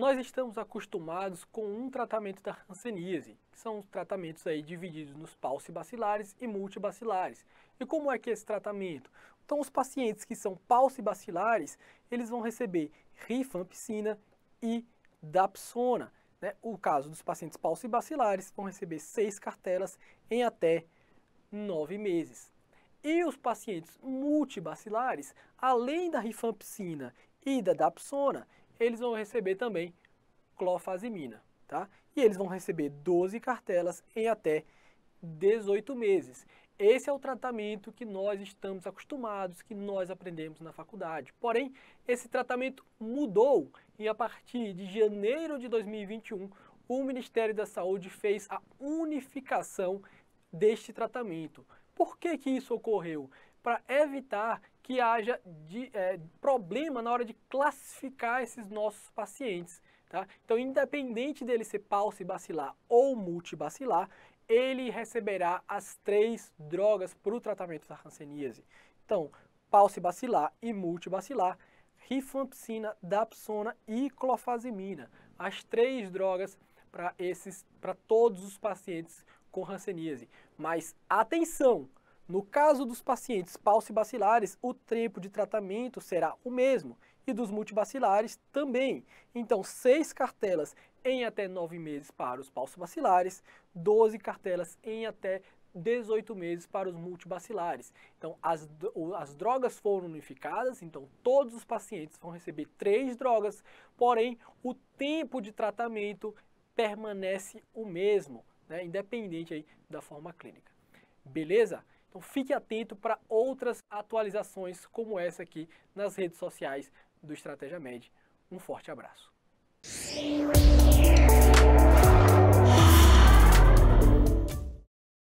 nós estamos acostumados com um tratamento da hanseníase, que são os tratamentos aí divididos nos paucibacilares e multibacilares. E como é que é esse tratamento? Então, os pacientes que são paucibacilares, eles vão receber rifampicina e dapsona. Né? O caso dos pacientes paucibacilares vão receber seis cartelas em até nove meses. E os pacientes multibacilares, além da rifampicina e da dapsona, eles vão receber também clofazimina, tá? E eles vão receber 12 cartelas em até 18 meses. Esse é o tratamento que nós estamos acostumados, que nós aprendemos na faculdade. Porém, esse tratamento mudou e a partir de janeiro de 2021, o Ministério da Saúde fez a unificação deste tratamento. Por que, que isso ocorreu? para evitar que haja de, é, problema na hora de classificar esses nossos pacientes. Tá? Então, independente dele ser paucibacilar ou multibacilar, ele receberá as três drogas para o tratamento da hanseníase. Então, paucibacilar e multibacilar, rifampicina, dapsona e clofazimina. As três drogas para esses para todos os pacientes com hanseníase. Mas atenção, no caso dos pacientes paucibacilares, o tempo de tratamento será o mesmo e dos multibacilares também. Então, seis cartelas em até nove meses para os paucibacilares, 12 cartelas em até 18 meses para os multibacilares. Então, as, as drogas foram unificadas, então todos os pacientes vão receber três drogas, porém o tempo de tratamento permanece o mesmo, né, independente aí da forma clínica. Beleza? Então fique atento para outras atualizações como essa aqui nas redes sociais do Estratégia Med. Um forte abraço.